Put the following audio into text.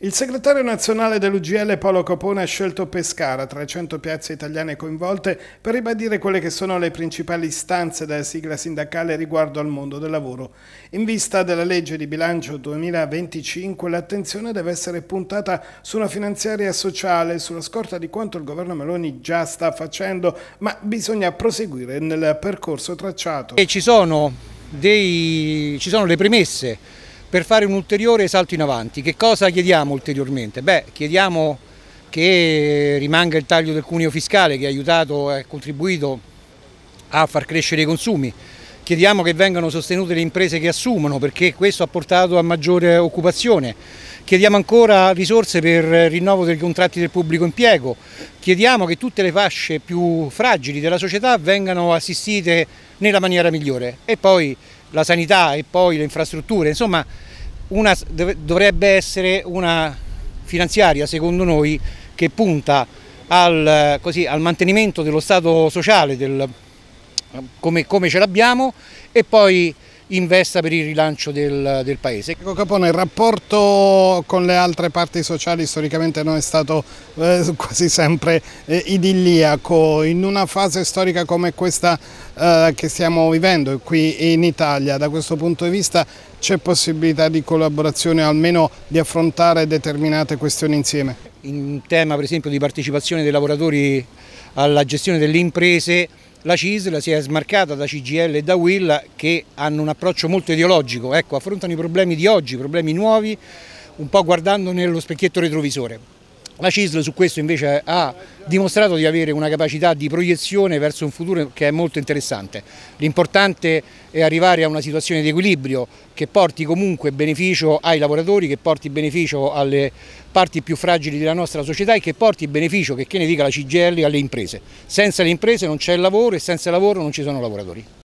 Il segretario nazionale dell'UGL Paolo Copone ha scelto Pescara, 300 piazze italiane coinvolte, per ribadire quelle che sono le principali istanze della sigla sindacale riguardo al mondo del lavoro. In vista della legge di bilancio 2025 l'attenzione deve essere puntata su una finanziaria sociale, sulla scorta di quanto il governo Meloni già sta facendo, ma bisogna proseguire nel percorso tracciato. E ci sono, dei... ci sono le premesse per fare un ulteriore salto in avanti. Che cosa chiediamo ulteriormente? Beh, chiediamo che rimanga il taglio del cuneo fiscale che ha aiutato e contribuito a far crescere i consumi. Chiediamo che vengano sostenute le imprese che assumono perché questo ha portato a maggiore occupazione. Chiediamo ancora risorse per il rinnovo dei contratti del pubblico impiego. Chiediamo che tutte le fasce più fragili della società vengano assistite nella maniera migliore. E poi la sanità e poi le infrastrutture, insomma una, dovrebbe essere una finanziaria secondo noi che punta al, così, al mantenimento dello stato sociale del, come, come ce l'abbiamo e poi investa per il rilancio del, del paese. Ecco Capone, il rapporto con le altre parti sociali storicamente non è stato eh, quasi sempre eh, idilliaco, in una fase storica come questa eh, che stiamo vivendo qui in Italia, da questo punto di vista c'è possibilità di collaborazione o almeno di affrontare determinate questioni insieme? In tema per esempio di partecipazione dei lavoratori alla gestione delle imprese la CISL si è smarcata da CGL e da Will che hanno un approccio molto ideologico, ecco, affrontano i problemi di oggi, problemi nuovi, un po' guardando nello specchietto retrovisore. La CISL su questo invece ha dimostrato di avere una capacità di proiezione verso un futuro che è molto interessante. L'importante è arrivare a una situazione di equilibrio che porti comunque beneficio ai lavoratori, che porti beneficio alle parti più fragili della nostra società e che porti beneficio, che, che ne dica la CGL, alle imprese. Senza le imprese non c'è lavoro e senza lavoro non ci sono lavoratori.